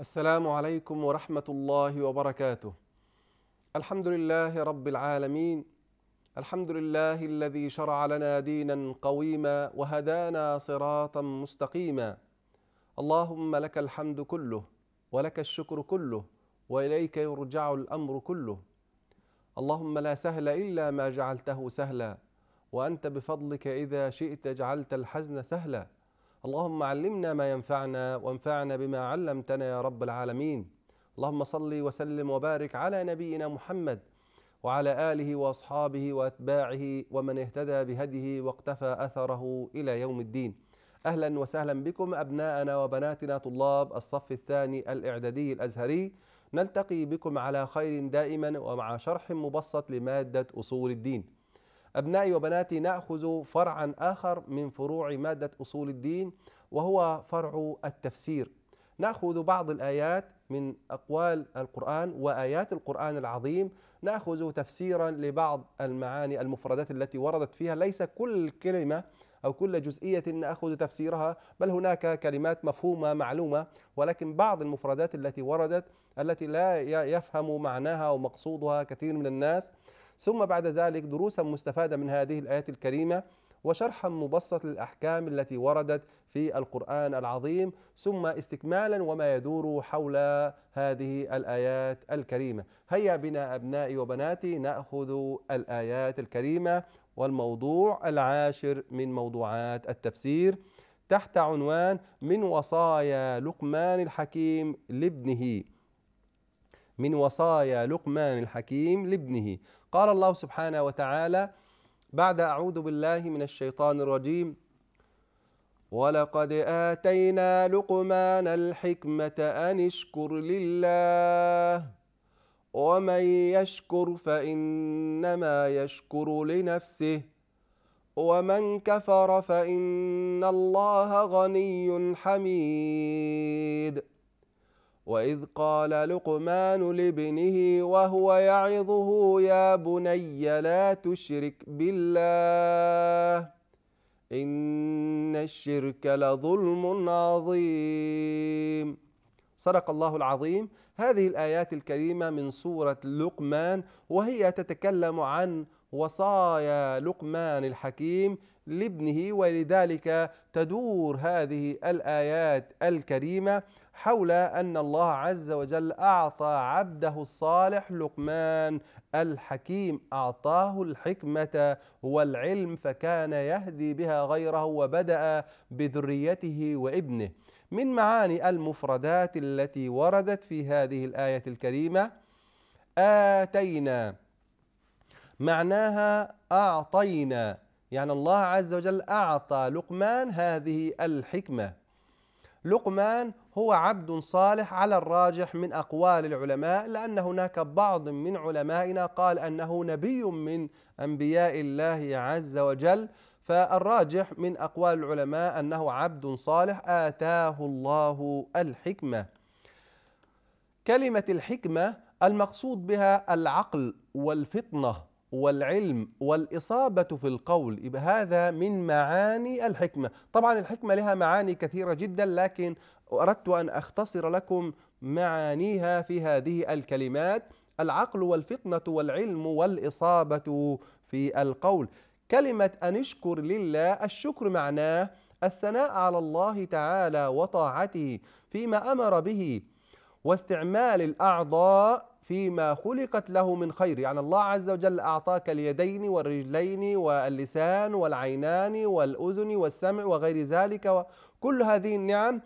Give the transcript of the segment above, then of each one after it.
السلام عليكم ورحمة الله وبركاته. الحمد لله رب العالمين. الحمد لله الذي شرع لنا دينا قويما وهدانا صراطا مستقيما. اللهم لك الحمد كله ولك الشكر كله واليك يرجع الامر كله. اللهم لا سهل الا ما جعلته سهلا وانت بفضلك اذا شئت جعلت الحزن سهلا. اللهم علمنا ما ينفعنا وانفعنا بما علمتنا يا رب العالمين اللهم صل وسلم وبارك على نبينا محمد وعلى اله واصحابه واتباعه ومن اهتدى بهديه واقتفى اثره الى يوم الدين اهلا وسهلا بكم ابناءنا وبناتنا طلاب الصف الثاني الاعدادي الازهري نلتقي بكم على خير دائما ومع شرح مبسط لماده اصول الدين أبنائي وبناتي نأخذ فرعا آخر من فروع مادة أصول الدين وهو فرع التفسير نأخذ بعض الآيات من أقوال القرآن وآيات القرآن العظيم نأخذ تفسيرا لبعض المعاني المفردات التي وردت فيها ليس كل كلمة أو كل جزئية نأخذ تفسيرها بل هناك كلمات مفهومة معلومة ولكن بعض المفردات التي وردت التي لا يفهم معناها ومقصودها كثير من الناس ثم بعد ذلك دروسا مستفاده من هذه الايات الكريمه وشرحا مبسط للاحكام التي وردت في القران العظيم ثم استكمالا وما يدور حول هذه الايات الكريمه هيا بنا ابنائي وبناتي ناخذ الايات الكريمه والموضوع العاشر من موضوعات التفسير تحت عنوان من وصايا لقمان الحكيم لابنه من وصايا لقمان الحكيم لابنه قال الله سبحانه وتعالى بعد أعوذ بالله من الشيطان الرجيم ولقد آتينا لقمان الحكمة أن اشكر لله ومن يشكر فإنما يشكر لنفسه ومن كفر فإن الله غني حميد وإذ قال لقمان لابنه وهو يعظه يا بني لا تشرك بالله إن الشرك لظلم عظيم صدق الله العظيم هذه الآيات الكريمة من سورة لقمان وهي تتكلم عن وصايا لقمان الحكيم لابنه ولذلك تدور هذه الآيات الكريمة حول أن الله عز وجل أعطى عبده الصالح لقمان الحكيم أعطاه الحكمة والعلم فكان يهدي بها غيره وبدأ بذريته وابنه من معاني المفردات التي وردت في هذه الآية الكريمة آتينا معناها أعطينا يعني الله عز وجل أعطى لقمان هذه الحكمة لقمان هو عبد صالح على الراجح من أقوال العلماء لأن هناك بعض من علمائنا قال أنه نبي من أنبياء الله عز وجل فالراجح من أقوال العلماء أنه عبد صالح آتاه الله الحكمة كلمة الحكمة المقصود بها العقل والفطنة والعلم والإصابة في القول يبقى هذا من معاني الحكمة طبعا الحكمة لها معاني كثيرة جدا لكن أردت أن أختصر لكم معانيها في هذه الكلمات العقل والفطنة والعلم والإصابة في القول كلمة أن اشكر لله الشكر معناه الثناء على الله تعالى وطاعته فيما أمر به واستعمال الأعضاء فيما خلقت له من خير يعني الله عز وجل أعطاك اليدين والرجلين واللسان والعينان والأذن والسمع وغير ذلك وكل هذه النعم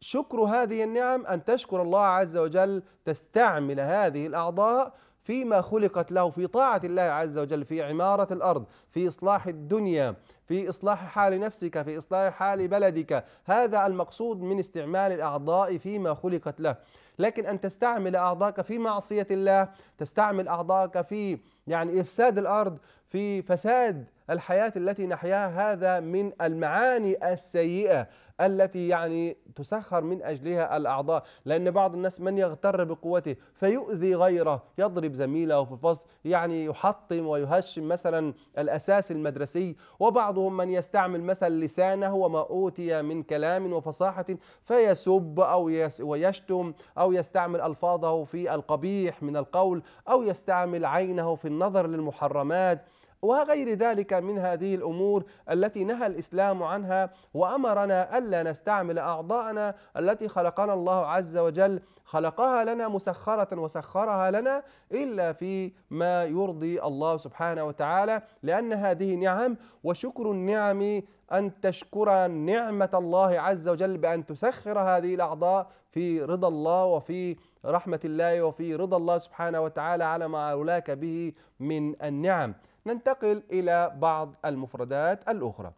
شكر هذه النعم أن تشكر الله عز وجل تستعمل هذه الأعضاء فيما خلقت له في طاعة الله عز وجل في عمارة الأرض في إصلاح الدنيا في إصلاح حال نفسك في إصلاح حال بلدك هذا المقصود من استعمال الأعضاء فيما خلقت له لكن أن تستعمل أعضاءك في معصية الله تستعمل أعضاءك في يعني إفساد الأرض في فساد الحياة التي نحياها هذا من المعاني السيئة التي يعني تسخر من أجلها الأعضاء لأن بعض الناس من يغتر بقوته فيؤذي غيره يضرب زميله في الفصل يعني يحطم ويهشم مثلا الأساس المدرسي وبعضهم من يستعمل مثلا لسانه وما أوتي من كلام وفصاحة فيسب أو ويشتم أو يستعمل ألفاظه في القبيح من القول أو يستعمل عينه في النظر للمحرمات وغير ذلك من هذه الأمور التي نهى الإسلام عنها وأمرنا ألا نستعمل أعضاءنا التي خلقنا الله عز وجل خلقها لنا مسخرة وسخرها لنا إلا في ما يرضي الله سبحانه وتعالى لأن هذه نعم وشكر النعم أن تشكر نعمة الله عز وجل بأن تسخر هذه الأعضاء في رضا الله وفي رحمة الله وفي رضا الله سبحانه وتعالى على ما أولاك به من النعم ننتقل إلى بعض المفردات الأخرى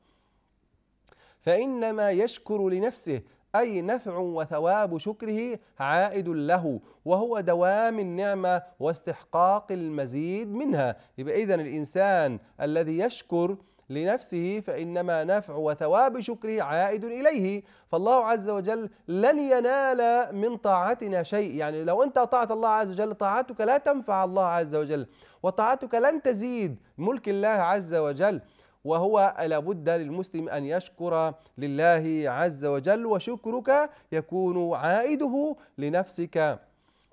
فإنما يشكر لنفسه أي نفع وثواب شكره عائد له وهو دوام النعمة واستحقاق المزيد منها إذن الإنسان الذي يشكر لنفسه فإنما نفع وثواب شكره عائد إليه فالله عز وجل لن ينال من طاعتنا شيء يعني لو أنت أطعت الله عز وجل طاعتك لا تنفع الله عز وجل وطاعتك لن تزيد ملك الله عز وجل وهو لابد للمسلم أن يشكر لله عز وجل وشكرك يكون عائده لنفسك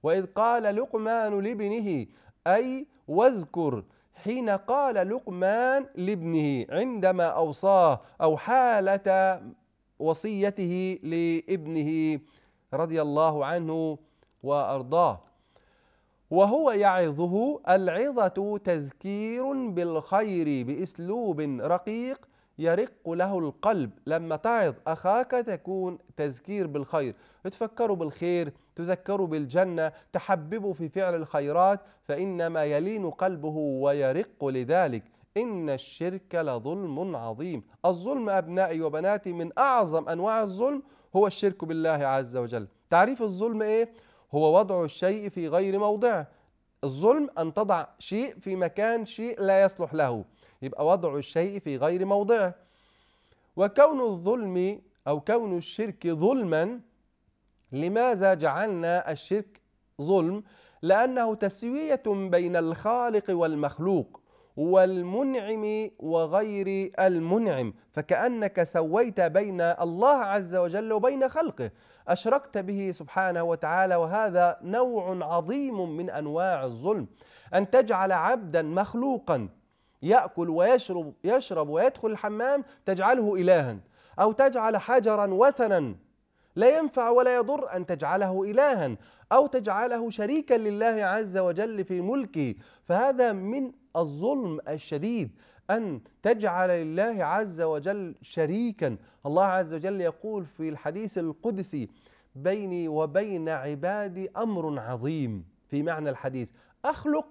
وإذ قال لقمان لابنه أي واذكر حين قال لقمان لابنه عندما أوصاه أو حالة وصيته لابنه رضي الله عنه وأرضاه وهو يعظه العظة تذكير بالخير بأسلوب رقيق يرق له القلب لما تعظ أخاك تكون تذكير بالخير تفكروا بالخير تذكروا بالجنة تحببوا في فعل الخيرات فإنما يلين قلبه ويرق لذلك إن الشرك لظلم عظيم الظلم أبنائي وبناتي من أعظم أنواع الظلم هو الشرك بالله عز وجل تعريف الظلم إيه؟ هو وضع الشيء في غير موضعه الظلم أن تضع شيء في مكان شيء لا يصلح له يبقى وضع الشيء في غير موضعه وكون الظلم أو كون الشرك ظلما لماذا جعلنا الشرك ظلم لأنه تسوية بين الخالق والمخلوق والمنعم وغير المنعم فكأنك سويت بين الله عز وجل وبين خلقه أشركت به سبحانه وتعالى وهذا نوع عظيم من أنواع الظلم أن تجعل عبدا مخلوقا يأكل ويشرب يشرب ويدخل الحمام تجعله إلها أو تجعل حجرا وثنا لا ينفع ولا يضر أن تجعله إلها أو تجعله شريكا لله عز وجل في ملكه فهذا من الظلم الشديد أن تجعل لله عز وجل شريكا الله عز وجل يقول في الحديث القدسي بيني وبين عبادي أمر عظيم في معنى الحديث أخلق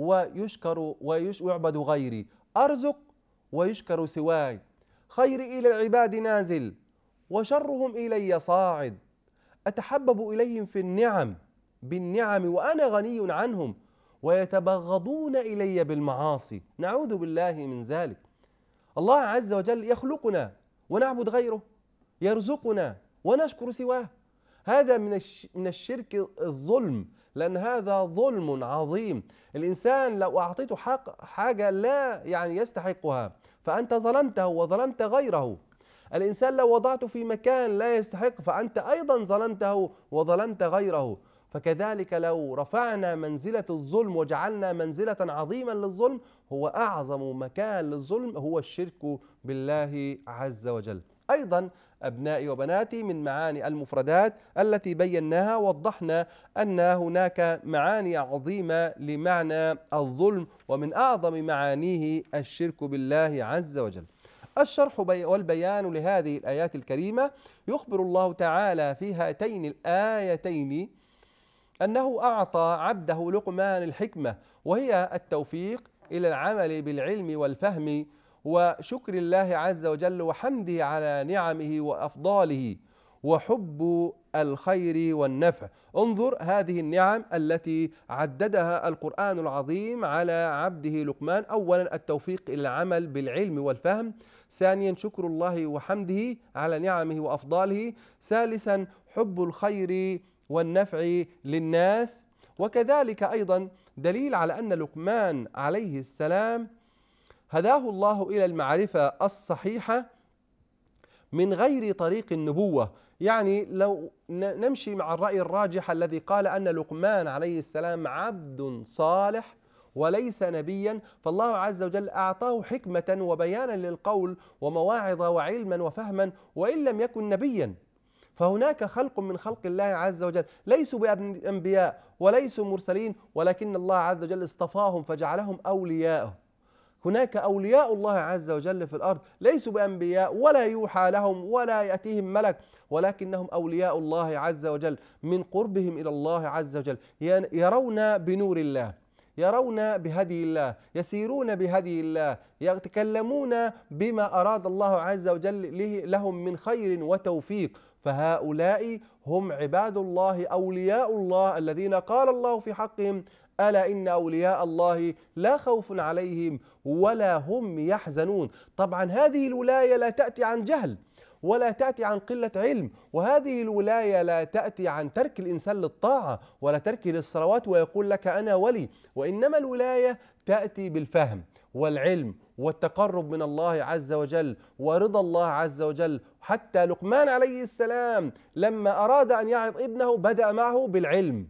ويشكر ويعبد غيري أرزق ويشكر سواي خيري إلى العباد نازل وشرهم إلي صاعد أتحبب إليهم في النعم بالنعم وأنا غني عنهم ويتبغضون إلي بالمعاصي نعوذ بالله من ذلك الله عز وجل يخلقنا ونعبد غيره يرزقنا ونشكر سواه هذا من الشرك الظلم لأن هذا ظلم عظيم الإنسان لو أعطيته حق حاجة لا يعني يستحقها فأنت ظلمته وظلمت غيره الإنسان لو وضعته في مكان لا يستحق فأنت أيضا ظلمته وظلمت غيره فكذلك لو رفعنا منزلة الظلم وجعلنا منزلة عظيما للظلم هو أعظم مكان للظلم هو الشرك بالله عز وجل أيضا أبنائي وبناتي من معاني المفردات التي بيناها وضحنا أن هناك معاني عظيمة لمعنى الظلم ومن أعظم معانيه الشرك بالله عز وجل الشرح والبيان لهذه الآيات الكريمة يخبر الله تعالى في هاتين الآيتين أنه أعطى عبده لقمان الحكمة وهي التوفيق إلى العمل بالعلم والفهم وشكر الله عز وجل وحمده على نعمه وافضاله وحب الخير والنفع انظر هذه النعم التي عددها القرآن العظيم على عبده لقمان أولا التوفيق إلى العمل بالعلم والفهم ثانيا شكر الله وحمده على نعمه وأفضاله ثالثا حب الخير والنفع للناس وكذلك أيضا دليل على أن لقمان عليه السلام هداه الله إلى المعرفة الصحيحة من غير طريق النبوة يعني لو نمشي مع الرأي الراجح الذي قال أن لقمان عليه السلام عبد صالح وليس نبيا فالله عز وجل أعطاه حكمة وبيانا للقول ومواعظ وعلما وفهما وإن لم يكن نبيا فهناك خلق من خلق الله عز وجل ليسوا بأنبياء وليسوا مرسلين ولكن الله عز وجل اصطفاهم فجعلهم أولياءه هناك أولياء الله عز وجل في الأرض ليسوا بأنبياء ولا يوحى لهم ولا يأتيهم ملك ولكنهم أولياء الله عز وجل من قربهم إلى الله عز وجل يرون بنور الله يرون بهدي الله يسيرون بهدي الله يتكلمون بما أراد الله عز وجل لهم من خير وتوفيق فهؤلاء هم عباد الله أولياء الله الذين قال الله في حقهم ألا إن أولياء الله لا خوف عليهم ولا هم يحزنون طبعا هذه الولاية لا تأتي عن جهل ولا تأتي عن قلة علم وهذه الولاية لا تأتي عن ترك الإنسان للطاعة ولا تركه للصلوات ويقول لك أنا ولي وإنما الولاية تأتي بالفهم والعلم والتقرب من الله عز وجل ورضا الله عز وجل حتى لقمان عليه السلام لما أراد أن يعظ ابنه بدأ معه بالعلم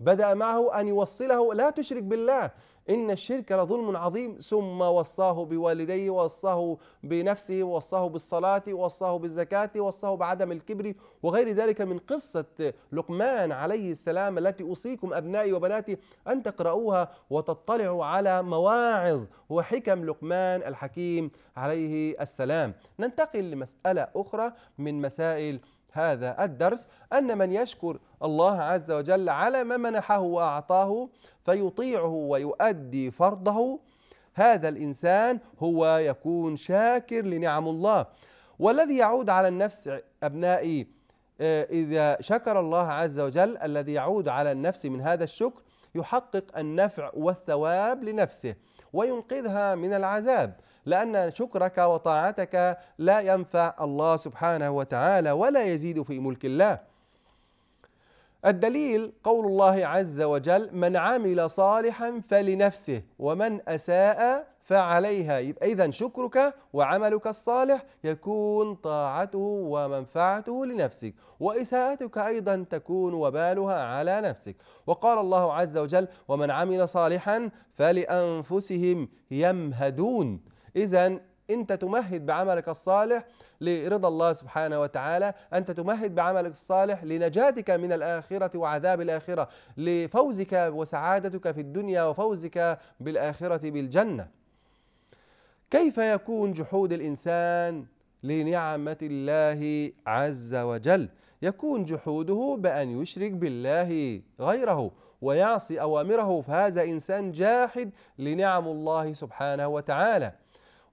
بدأ معه أن يوصله لا تشرك بالله إن الشرك لظلم عظيم ثم وصاه بوالديه وصاه بنفسه وصاه بالصلاة وصاه بالزكاة وصاه بعدم الكبر وغير ذلك من قصة لقمان عليه السلام التي أوصيكم أبنائي وبناتي أن تقرؤوها وتطلعوا على مواعظ وحكم لقمان الحكيم عليه السلام ننتقل لمسألة أخرى من مسائل هذا الدرس أن من يشكر الله عز وجل على ما منحه وأعطاه فيطيعه ويؤدي فرضه هذا الإنسان هو يكون شاكر لنعم الله والذي يعود على النفس أبنائي آه، إذا شكر الله عز وجل الذي يعود على النفس من هذا الشكر يحقق النفع والثواب لنفسه وينقذها من العذاب لأن شكرك وطاعتك لا ينفع الله سبحانه وتعالى ولا يزيد في ملك الله الدليل قول الله عز وجل من عمل صالحا فلنفسه ومن أساء فعليها إذا شكرك وعملك الصالح يكون طاعته ومنفعته لنفسك وإساءتك أيضا تكون وبالها على نفسك وقال الله عز وجل ومن عمل صالحا فلأنفسهم يمهدون إذا أنت تمهد بعملك الصالح لرضا الله سبحانه وتعالى أنت تمهد بعملك الصالح لنجاتك من الآخرة وعذاب الآخرة لفوزك وسعادتك في الدنيا وفوزك بالآخرة بالجنة كيف يكون جحود الإنسان لنعمة الله عز وجل يكون جحوده بأن يشرك بالله غيره ويعصي أوامره فهذا إنسان جاحد لنعم الله سبحانه وتعالى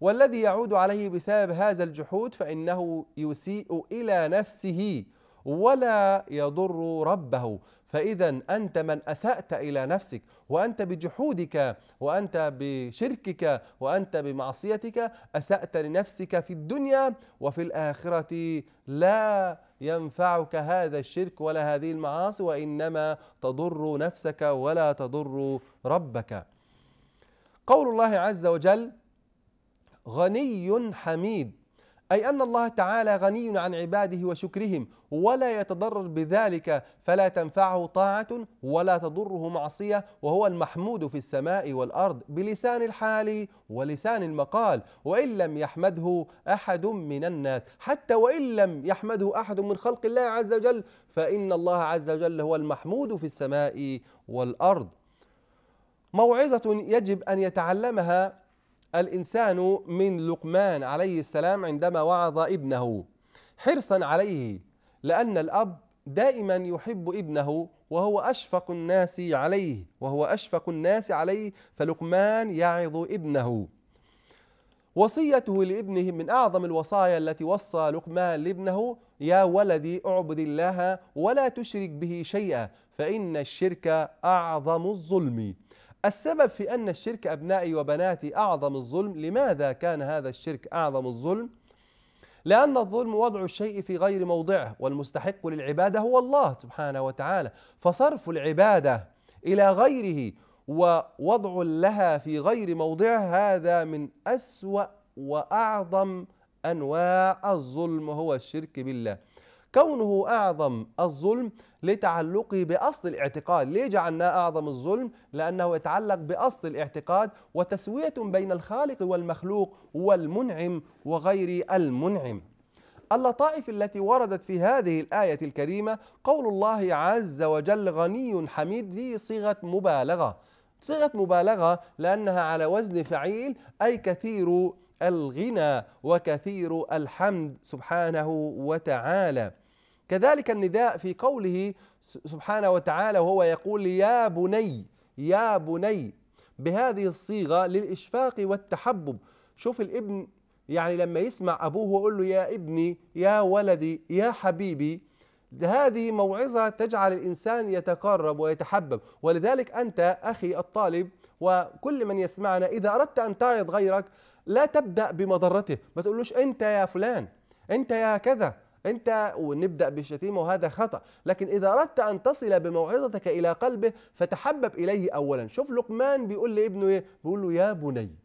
والذي يعود عليه بسبب هذا الجحود فإنه يسيء إلى نفسه ولا يضر ربه فإذا أنت من أسأت إلى نفسك وأنت بجحودك وأنت بشركك وأنت بمعصيتك أسأت لنفسك في الدنيا وفي الآخرة لا ينفعك هذا الشرك ولا هذه المعاصي وإنما تضر نفسك ولا تضر ربك قول الله عز وجل غني حميد أي أن الله تعالى غني عن عباده وشكرهم ولا يتضرر بذلك فلا تنفعه طاعة ولا تضره معصية وهو المحمود في السماء والأرض بلسان الحال ولسان المقال وإن لم يحمده أحد من الناس حتى وإن لم يحمده أحد من خلق الله عز وجل فإن الله عز وجل هو المحمود في السماء والأرض موعظة يجب أن يتعلمها الإنسان من لقمان عليه السلام عندما وعظ ابنه حرصا عليه لأن الأب دائما يحب ابنه وهو أشفق الناس عليه وهو أشفق الناس عليه فلقمان يعظ ابنه وصيته لابنه من أعظم الوصايا التي وصى لقمان لابنه يا ولدي اعبد الله ولا تشرك به شيئا فإن الشرك أعظم الظلم السبب في أن الشرك أبنائي وبناتي أعظم الظلم لماذا كان هذا الشرك أعظم الظلم؟ لأن الظلم وضع الشيء في غير موضعه والمستحق للعبادة هو الله سبحانه وتعالى فصرف العبادة إلى غيره ووضع لها في غير موضعه هذا من أسوأ وأعظم أنواع الظلم وهو الشرك بالله كونه أعظم الظلم لتعلقه بأصل الاعتقاد ليه جعلناه أعظم الظلم؟ لأنه يتعلق بأصل الاعتقاد وتسوية بين الخالق والمخلوق والمنعم وغير المنعم اللطائف التي وردت في هذه الآية الكريمة قول الله عز وجل غني حميد ذي صيغة مبالغة صيغة مبالغة لأنها على وزن فعيل أي كثير الغنى وكثير الحمد سبحانه وتعالى كذلك النداء في قوله سبحانه وتعالى وهو يقول يا بني يا بني بهذه الصيغة للإشفاق والتحبب شوف الابن يعني لما يسمع أبوه يقول له يا ابني يا ولدي يا حبيبي هذه موعظة تجعل الإنسان يتقرب ويتحبب ولذلك أنت أخي الطالب وكل من يسمعنا إذا أردت أن تعظ غيرك لا تبدأ بمضرته ما تقولوش أنت يا فلان أنت يا كذا انت ونبدا بالشتيمه وهذا خطا لكن اذا اردت ان تصل بموعظتك الى قلبه فتحبب اليه اولا شوف لقمان بيقول لابنه ايه بيقول له يا بني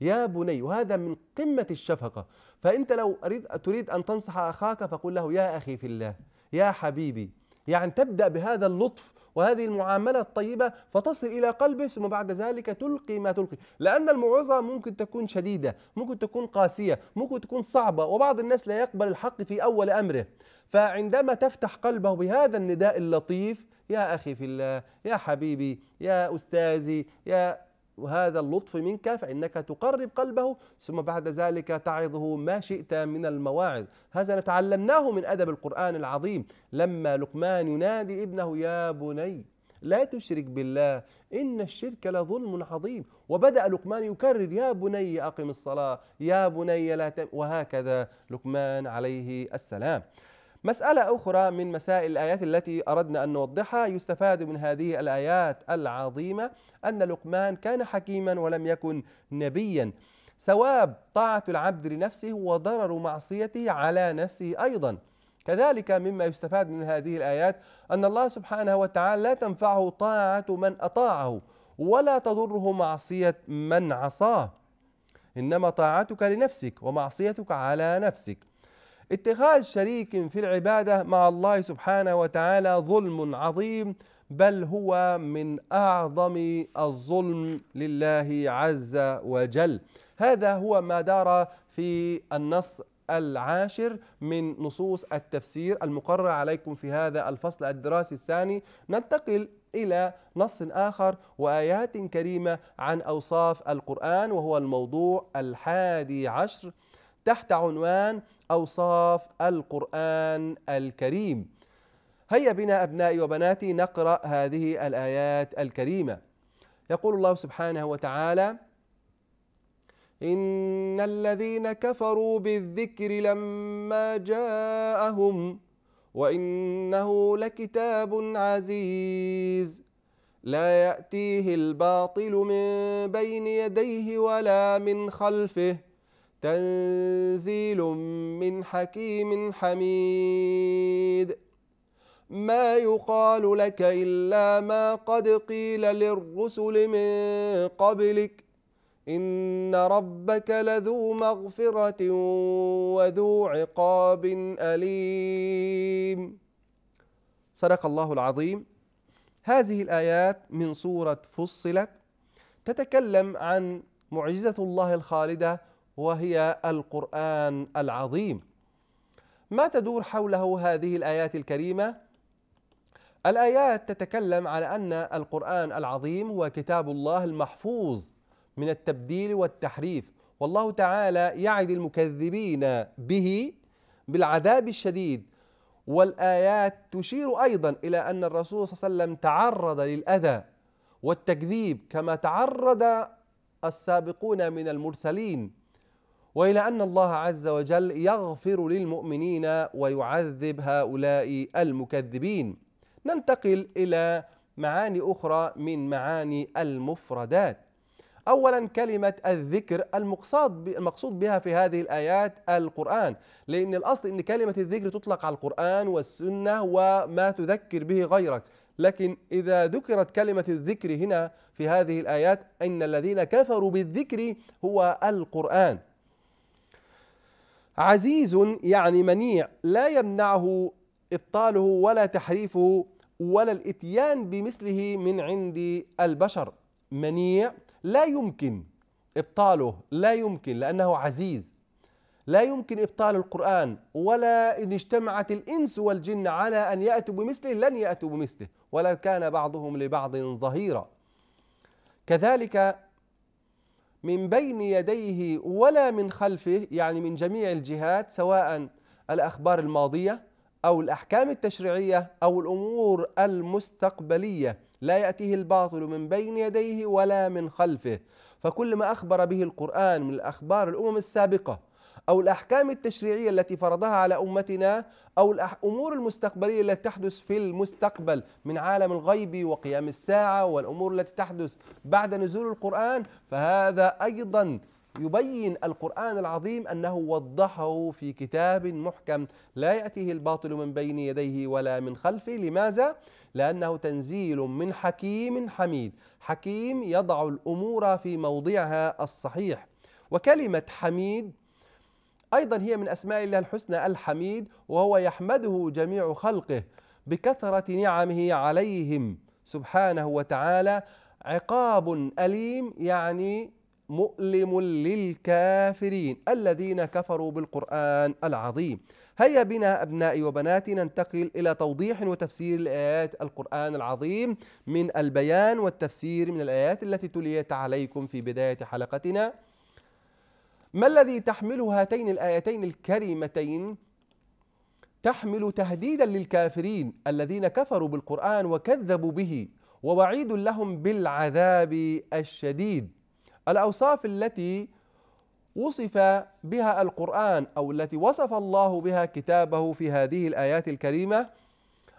يا بني وهذا من قمه الشفقه فانت لو أريد تريد ان تنصح اخاك فقل له يا اخي في الله يا حبيبي يعني تبدا بهذا اللطف وهذه المعاملة الطيبة فتصل إلى قلبه ثم بعد ذلك تلقي ما تلقي لأن الموعظة ممكن تكون شديدة ممكن تكون قاسية ممكن تكون صعبة وبعض الناس لا يقبل الحق في أول أمره فعندما تفتح قلبه بهذا النداء اللطيف يا أخي في الله يا حبيبي يا أستاذي يا وهذا اللطف منك فإنك تقرب قلبه ثم بعد ذلك تعظه ما شئت من المواعظ هذا نتعلمناه من أدب القرآن العظيم لما لقمان ينادي ابنه يا بني لا تشرك بالله إن الشرك لظلم عظيم وبدأ لقمان يكرر يا بني أقم الصلاة يا بني لا تم وهكذا لقمان عليه السلام مسألة أخرى من مسائل الآيات التي أردنا أن نوضحها يستفاد من هذه الآيات العظيمة أن لقمان كان حكيما ولم يكن نبيا ثواب طاعة العبد لنفسه وضرر معصيته على نفسه أيضا كذلك مما يستفاد من هذه الآيات أن الله سبحانه وتعالى لا تنفعه طاعة من أطاعه ولا تضره معصية من عصاه إنما طاعتك لنفسك ومعصيتك على نفسك اتخاذ شريك في العبادة مع الله سبحانه وتعالى ظلم عظيم بل هو من أعظم الظلم لله عز وجل هذا هو ما دار في النص العاشر من نصوص التفسير المقرر عليكم في هذا الفصل الدراسي الثاني ننتقل إلى نص آخر وآيات كريمة عن أوصاف القرآن وهو الموضوع الحادي عشر تحت عنوان أوصاف القرآن الكريم هيا بنا أبنائي وبناتي نقرأ هذه الآيات الكريمة يقول الله سبحانه وتعالى إن الذين كفروا بالذكر لما جاءهم وإنه لكتاب عزيز لا يأتيه الباطل من بين يديه ولا من خلفه تنزيل من حكيم حميد ما يقال لك إلا ما قد قيل للرسل من قبلك إن ربك لذو مغفرة وذو عقاب أليم صدق الله العظيم هذه الآيات من سورة فصلت تتكلم عن معجزة الله الخالدة وهي القرآن العظيم ما تدور حوله هذه الآيات الكريمة؟ الآيات تتكلم على أن القرآن العظيم هو كتاب الله المحفوظ من التبديل والتحريف والله تعالى يعد المكذبين به بالعذاب الشديد والآيات تشير أيضا إلى أن الرسول صلى الله عليه وسلم تعرض للأذى والتكذيب كما تعرض السابقون من المرسلين والى ان الله عز وجل يغفر للمؤمنين ويعذب هؤلاء المكذبين ننتقل الى معاني اخرى من معاني المفردات اولا كلمه الذكر المقصود المقصود بها في هذه الايات القران لان الاصل ان كلمه الذكر تطلق على القران والسنه وما تذكر به غيرك لكن إذا ذكرت كلمة الذكر هنا في هذه الآيات إن الذين كفروا بالذكر هو القرآن عزيز يعني منيع لا يمنعه ابطاله ولا تحريفه ولا الاتيان بمثله من عند البشر منيع لا يمكن ابطاله لا يمكن لانه عزيز لا يمكن ابطال القران ولا ان اجتمعت الانس والجن على ان ياتوا بمثله لن ياتوا بمثله ولو كان بعضهم لبعض ظهيرا كذلك من بين يديه ولا من خلفه يعني من جميع الجهات سواء الأخبار الماضية أو الأحكام التشريعية أو الأمور المستقبلية لا يأتيه الباطل من بين يديه ولا من خلفه فكل ما أخبر به القرآن من الأخبار الأمم السابقة أو الأحكام التشريعية التي فرضها على أمتنا أو الأمور المستقبلية التي تحدث في المستقبل من عالم الغيب وقيام الساعة والأمور التي تحدث بعد نزول القرآن فهذا أيضا يبين القرآن العظيم أنه وضحه في كتاب محكم لا يأتيه الباطل من بين يديه ولا من خلفه لماذا؟ لأنه تنزيل من حكيم حميد حكيم يضع الأمور في موضعها الصحيح وكلمة حميد أيضا هي من أسماء الله الحسنى الحميد وهو يحمده جميع خلقه بكثرة نعمه عليهم سبحانه وتعالى عقاب أليم يعني مؤلم للكافرين الذين كفروا بالقرآن العظيم هيا بنا أبنائي وبناتي ننتقل إلى توضيح وتفسير الآيات القرآن العظيم من البيان والتفسير من الآيات التي تليت عليكم في بداية حلقتنا ما الذي تحمله هاتين الآيتين الكريمتين تحمل تهديدا للكافرين الذين كفروا بالقرآن وكذبوا به ووعيد لهم بالعذاب الشديد الأوصاف التي وصف بها القرآن أو التي وصف الله بها كتابه في هذه الآيات الكريمة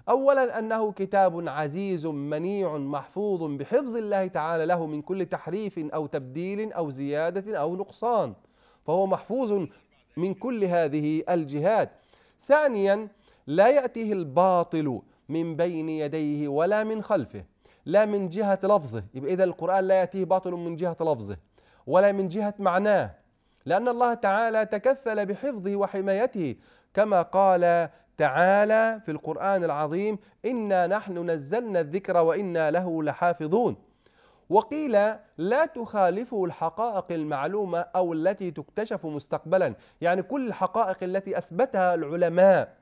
أولا أنه كتاب عزيز منيع محفوظ بحفظ الله تعالى له من كل تحريف أو تبديل أو زيادة أو نقصان فهو محفوظ من كل هذه الجهات ثانيا لا يأتيه الباطل من بين يديه ولا من خلفه لا من جهة لفظه يبقى إذا القرآن لا يأتيه باطل من جهة لفظه ولا من جهة معناه لأن الله تعالى تكفل بحفظه وحمايته كما قال تعالى في القرآن العظيم إنا نحن نزلنا الذكر وإنا له لحافظون وقيل لا تخالفه الحقائق المعلومة أو التي تكتشف مستقبلا يعني كل الحقائق التي أثبتها العلماء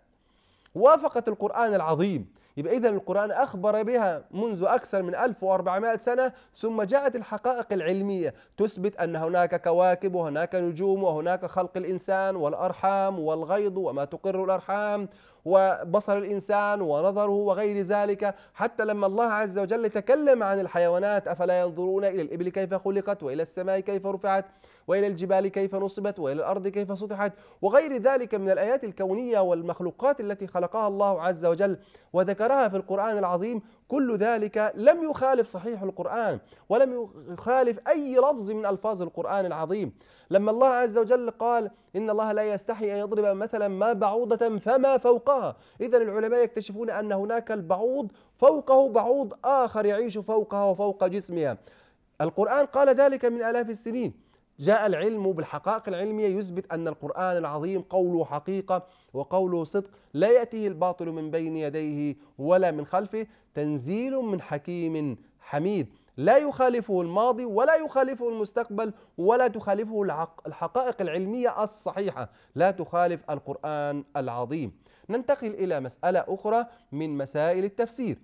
وافقت القرآن العظيم يبقى إذا القرآن أخبر بها منذ أكثر من 1400 سنة ثم جاءت الحقائق العلمية تثبت أن هناك كواكب وهناك نجوم وهناك خلق الإنسان والأرحام والغيض وما تقر الأرحام وبصر الإنسان ونظره وغير ذلك حتى لما الله عز وجل تكلم عن الحيوانات أفلا ينظرون إلى الإبل كيف خلقت وإلى السماء كيف رفعت وإلى الجبال كيف نصبت وإلى الأرض كيف سطحت وغير ذلك من الآيات الكونية والمخلوقات التي خلقها الله عز وجل وذكرها في القرآن العظيم كل ذلك لم يخالف صحيح القرآن ولم يخالف أي لفظ من ألفاظ القرآن العظيم لما الله عز وجل قال إن الله لا يستحي أن يضرب مثلا ما بعوضة فما فوقها إذا العلماء يكتشفون أن هناك البعوض فوقه بعوض آخر يعيش فوقها وفوق جسمها القرآن قال ذلك من آلاف السنين جاء العلم بالحقائق العلمية يثبت أن القرآن العظيم قوله حقيقة وقوله صدق لا يأتيه الباطل من بين يديه ولا من خلفه تنزيل من حكيم حميد لا يخالفه الماضي ولا يخالفه المستقبل ولا تخالفه الحقائق العلمية الصحيحة لا تخالف القرآن العظيم ننتقل إلى مسألة أخرى من مسائل التفسير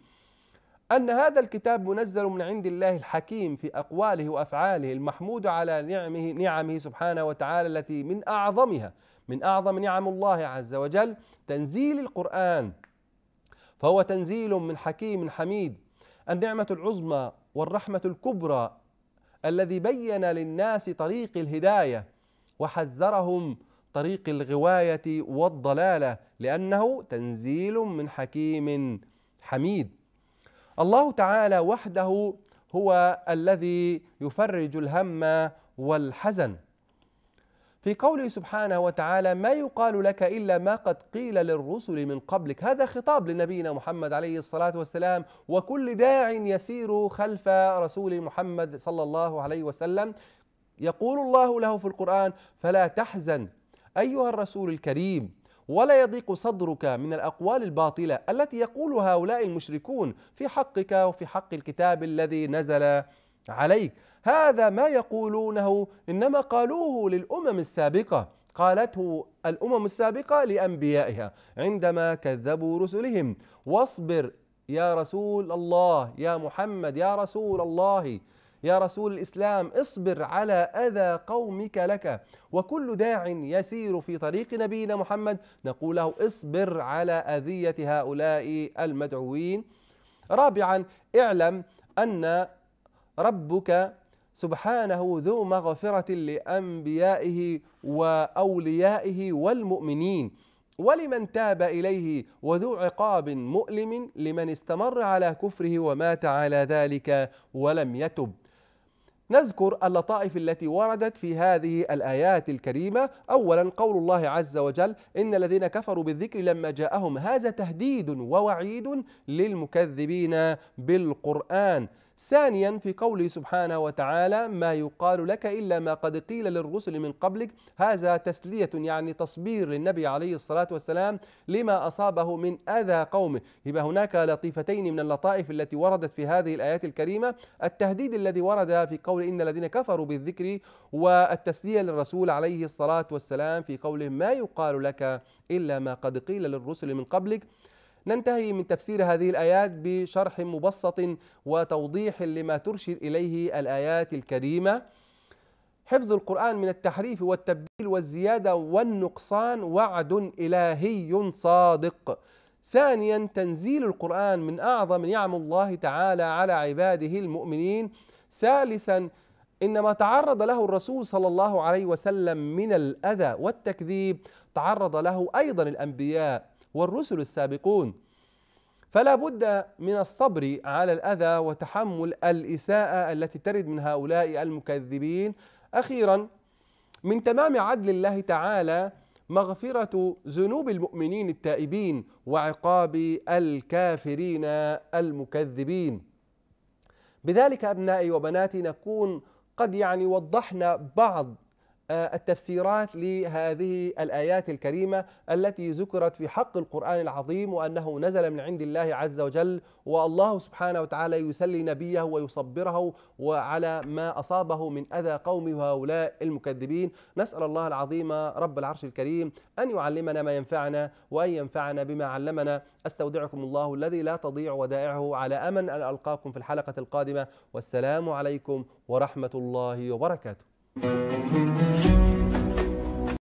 أن هذا الكتاب منزل من عند الله الحكيم في أقواله وأفعاله المحمود على نعمه نعمه سبحانه وتعالى التي من أعظمها من أعظم نعم الله عز وجل تنزيل القرآن فهو تنزيل من حكيم حميد النعمة العظمى والرحمة الكبرى الذي بين للناس طريق الهداية وحذرهم طريق الغواية والضلالة لأنه تنزيل من حكيم حميد الله تعالى وحده هو الذي يفرج الهم والحزن في قوله سبحانه وتعالى ما يقال لك إلا ما قد قيل للرسل من قبلك هذا خطاب لنبينا محمد عليه الصلاة والسلام وكل داع يسير خلف رسول محمد صلى الله عليه وسلم يقول الله له في القرآن فلا تحزن أيها الرسول الكريم ولا يضيق صدرك من الأقوال الباطلة التي يقول هؤلاء المشركون في حقك وفي حق الكتاب الذي نزل عليك هذا ما يقولونه إنما قالوه للأمم السابقة قالته الأمم السابقة لأنبيائها عندما كذبوا رسلهم واصبر يا رسول الله يا محمد يا رسول الله يا رسول الإسلام اصبر على أذى قومك لك وكل داع يسير في طريق نبينا محمد نقول له اصبر على أذية هؤلاء المدعوين رابعا اعلم أن ربك سبحانه ذو مغفرة لأنبيائه وأوليائه والمؤمنين ولمن تاب إليه وذو عقاب مؤلم لمن استمر على كفره ومات على ذلك ولم يتب نذكر اللطائف التي وردت في هذه الآيات الكريمة أولا قول الله عز وجل إن الذين كفروا بالذكر لما جاءهم هذا تهديد ووعيد للمكذبين بالقرآن ثانيا في قوله سبحانه وتعالى ما يقال لك إلا ما قد قيل للرسل من قبلك هذا تسلية يعني تصبير للنبي عليه الصلاة والسلام لما أصابه من أذى قومه يبقى هناك لطيفتين من اللطائف التي وردت في هذه الآيات الكريمة التهديد الذي ورد في قول إن الذين كفروا بالذكر والتسلية للرسول عليه الصلاة والسلام في قوله ما يقال لك إلا ما قد قيل للرسل من قبلك ننتهي من تفسير هذه الآيات بشرح مبسط وتوضيح لما ترشد إليه الآيات الكريمة حفظ القرآن من التحريف والتبديل والزيادة والنقصان وعد إلهي صادق ثانيا تنزيل القرآن من أعظم نعم الله تعالى على عباده المؤمنين ثالثا إن ما تعرض له الرسول صلى الله عليه وسلم من الأذى والتكذيب تعرض له أيضا الأنبياء والرسل السابقون فلا بد من الصبر على الأذى وتحمل الإساءة التي ترد من هؤلاء المكذبين أخيرا من تمام عدل الله تعالى مغفرة ذنوب المؤمنين التائبين وعقاب الكافرين المكذبين بذلك أبنائي وبناتي نكون قد يعني وضحنا بعض آه، التفسيرات لهذه الآيات الكريمة التي ذكرت في حق القرآن العظيم وأنه نزل من عند الله عز وجل والله سبحانه وتعالى يسلي نبيه ويصبره وعلى ما أصابه من أذى قومه هؤلاء المكذبين نسأل الله العظيم رب العرش الكريم أن يعلمنا ما ينفعنا وأن ينفعنا بما علمنا أستودعكم الله الذي لا تضيع ودائعه على أمل أن ألقاكم في الحلقة القادمة والسلام عليكم ورحمة الله وبركاته